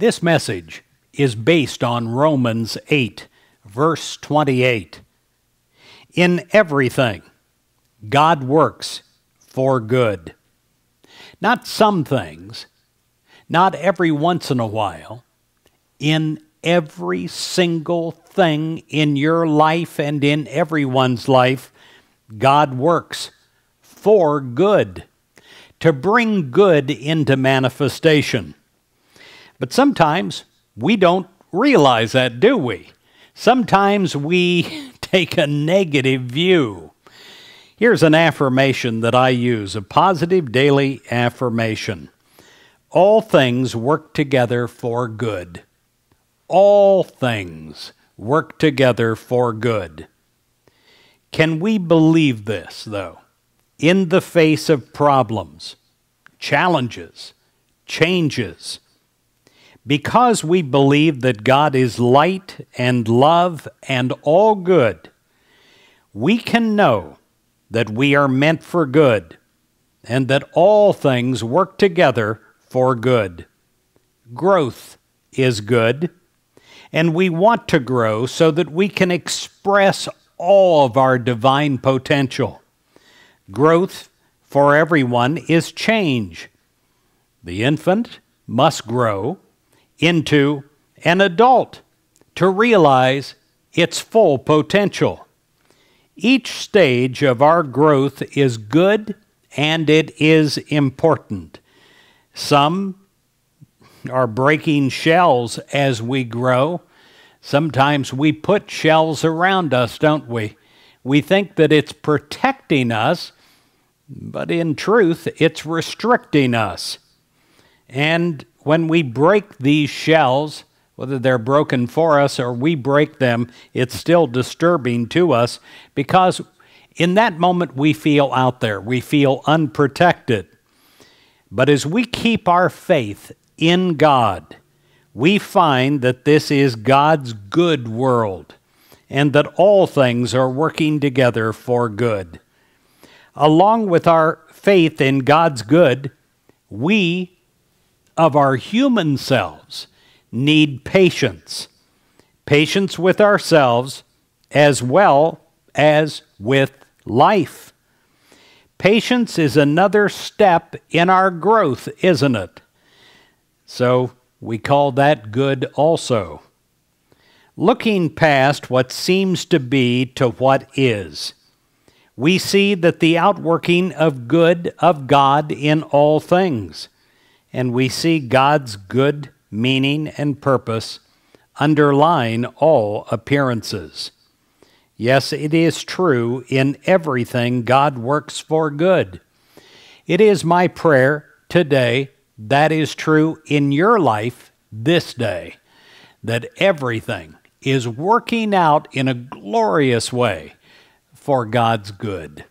This message is based on Romans 8, verse 28. In everything, God works for good. Not some things, not every once in a while, in every single thing in your life and in everyone's life, God works for good, to bring good into manifestation. But sometimes we don't realize that, do we? Sometimes we take a negative view. Here's an affirmation that I use a positive daily affirmation. All things work together for good. All things work together for good. Can we believe this, though? In the face of problems, challenges, changes, because we believe that God is light and love and all good, we can know that we are meant for good and that all things work together for good. Growth is good, and we want to grow so that we can express all of our divine potential. Growth for everyone is change. The infant must grow into an adult to realize its full potential. Each stage of our growth is good and it is important. Some are breaking shells as we grow. Sometimes we put shells around us, don't we? We think that it's protecting us, but in truth, it's restricting us. And when we break these shells, whether they're broken for us or we break them, it's still disturbing to us because in that moment we feel out there, we feel unprotected. But as we keep our faith in God, we find that this is God's good world and that all things are working together for good. Along with our faith in God's good, we of our human selves need patience. Patience with ourselves as well as with life. Patience is another step in our growth, isn't it? So we call that good also. Looking past what seems to be to what is, we see that the outworking of good of God in all things and we see God's good meaning and purpose underlying all appearances. Yes, it is true, in everything God works for good. It is my prayer today that is true in your life this day, that everything is working out in a glorious way for God's good.